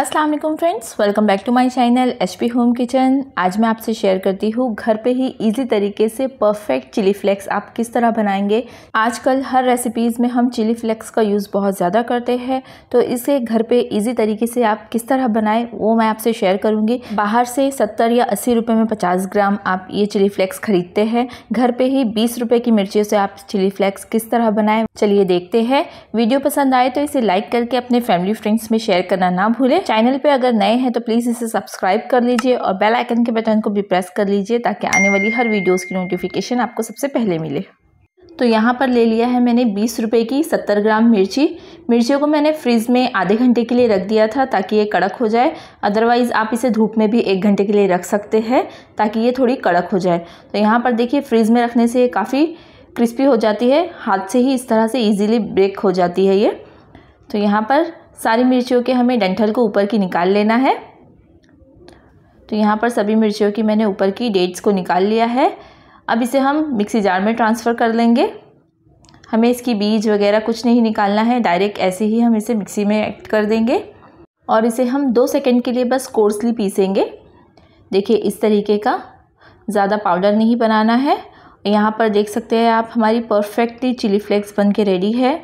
Aslam friends welcome back to my channel H P home kitchen आज मैं आपसे share करती हूँ घर पे ही इजी तरीके से परफेक्ट चिली फ्लेक्स आप किस तरह बनाएंगे आजकल हर रेसिपीज़ में हम चिली फ्लेक्स का यूज़ बहुत ज़्यादा करते हैं तो इसे घर पे इजी तरीके से आप किस तरह बनाएं वो मैं आपसे शेयर करूँगी बाहर से सत्तर या अस्सी रुपये में पचास ग्राम आप ये चिली फ्लेक्स ख़रीदते हैं घर पर ही बीस रुपये की मिर्चियों से आप चिली फ्लेक्स किस तरह बनाए चलिए देखते हैं वीडियो पसंद आए तो इसे लाइक करके अपने फैमिली फ्रेंड्स में शेयर करना ना भूलें चैनल पे अगर नए हैं तो प्लीज़ इसे सब्सक्राइब कर लीजिए और बेल आइकन के बटन को भी प्रेस कर लीजिए ताकि आने वाली हर वीडियोस की नोटिफिकेशन आपको सबसे पहले मिले तो यहाँ पर ले लिया है मैंने बीस रुपये की सत्तर ग्राम मिर्ची मिर्चियों को मैंने फ्रिज में आधे घंटे के लिए रख दिया था ताकि ये कड़क हो जाए अदरवाइज़ आप इसे धूप में भी एक घंटे के लिए रख सकते हैं ताकि ये थोड़ी कड़क हो जाए तो यहाँ पर देखिए फ्रिज में रखने से काफ़ी क्रिस्पी हो जाती है हाथ से ही इस तरह से ईजीली ब्रेक हो जाती है ये तो यहाँ पर सारी मिर्चियों के हमें डंठल को ऊपर की निकाल लेना है तो यहाँ पर सभी मिर्चियों की मैंने ऊपर की डेट्स को निकाल लिया है अब इसे हम मिक्सी जार में ट्रांसफ़र कर लेंगे हमें इसकी बीज वगैरह कुछ नहीं निकालना है डायरेक्ट ऐसे ही हम इसे मिक्सी में एक्ट कर देंगे और इसे हम दो सेकेंड के लिए बस कोर्सली पीसेंगे देखिए इस तरीके का ज़्यादा पाउडर नहीं बनाना है यहाँ पर देख सकते हैं आप हमारी परफेक्टली चिली फ्लेक्स बन के रेडी है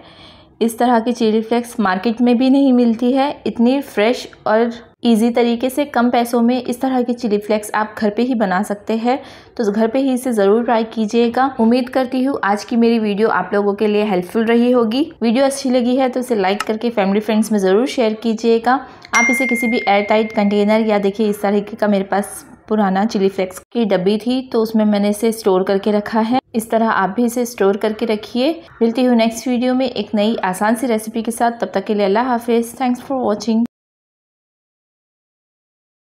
इस तरह की चिली फ्लेक्स मार्केट में भी नहीं मिलती है इतनी फ्रेश और इजी तरीके से कम पैसों में इस तरह की चिली फ्लेक्स आप घर पे ही बना सकते हैं तो घर पे ही इसे ज़रूर ट्राई कीजिएगा उम्मीद करती हूँ आज की मेरी वीडियो आप लोगों के लिए हेल्पफुल रही होगी वीडियो अच्छी लगी है तो इसे लाइक करके फैमिली फ्रेंड्स में ज़रूर शेयर कीजिएगा आप इसे किसी भी एयर टाइट कंटेनर या देखिए इस तरीके का मेरे पास पुराना चिली फ्लेक्स की डब्बी थी तो उसमें मैंने इसे स्टोर करके रखा है इस तरह आप भी इसे स्टोर करके रखिए मिलती हूँ नेक्स्ट वीडियो में एक नई आसान सी रेसिपी के साथ तब तक के लिए अल्लाह हाफिज़ थैंक्स फॉर वॉचिंग